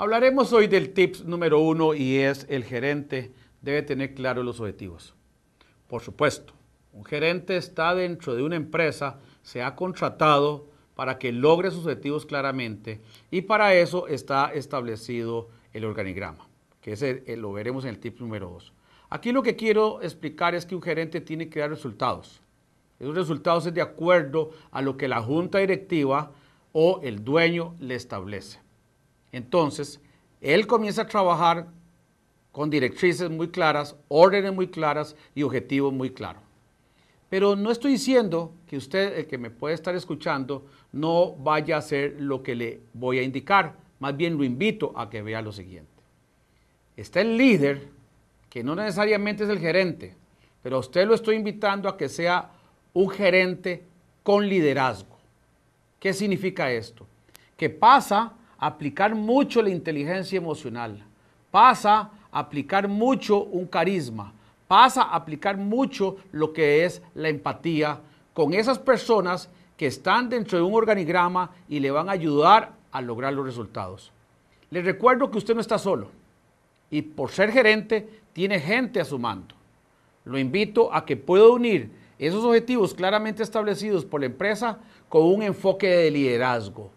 Hablaremos hoy del tip número uno y es el gerente debe tener claros los objetivos. Por supuesto, un gerente está dentro de una empresa, se ha contratado para que logre sus objetivos claramente y para eso está establecido el organigrama, que eh, lo veremos en el tip número dos. Aquí lo que quiero explicar es que un gerente tiene que dar resultados. Esos resultados es de acuerdo a lo que la junta directiva o el dueño le establece. Entonces, él comienza a trabajar con directrices muy claras, órdenes muy claras y objetivos muy claros. Pero no estoy diciendo que usted, el que me puede estar escuchando, no vaya a hacer lo que le voy a indicar. Más bien lo invito a que vea lo siguiente. Está el líder, que no necesariamente es el gerente, pero a usted lo estoy invitando a que sea un gerente con liderazgo. ¿Qué significa esto? ¿Qué pasa aplicar mucho la inteligencia emocional, pasa a aplicar mucho un carisma, pasa a aplicar mucho lo que es la empatía con esas personas que están dentro de un organigrama y le van a ayudar a lograr los resultados. Les recuerdo que usted no está solo y por ser gerente tiene gente a su mando. Lo invito a que pueda unir esos objetivos claramente establecidos por la empresa con un enfoque de liderazgo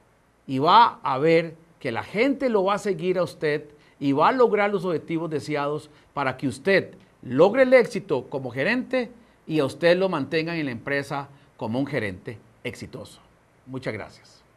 y va a ver que la gente lo va a seguir a usted y va a lograr los objetivos deseados para que usted logre el éxito como gerente y a usted lo mantengan en la empresa como un gerente exitoso. Muchas gracias.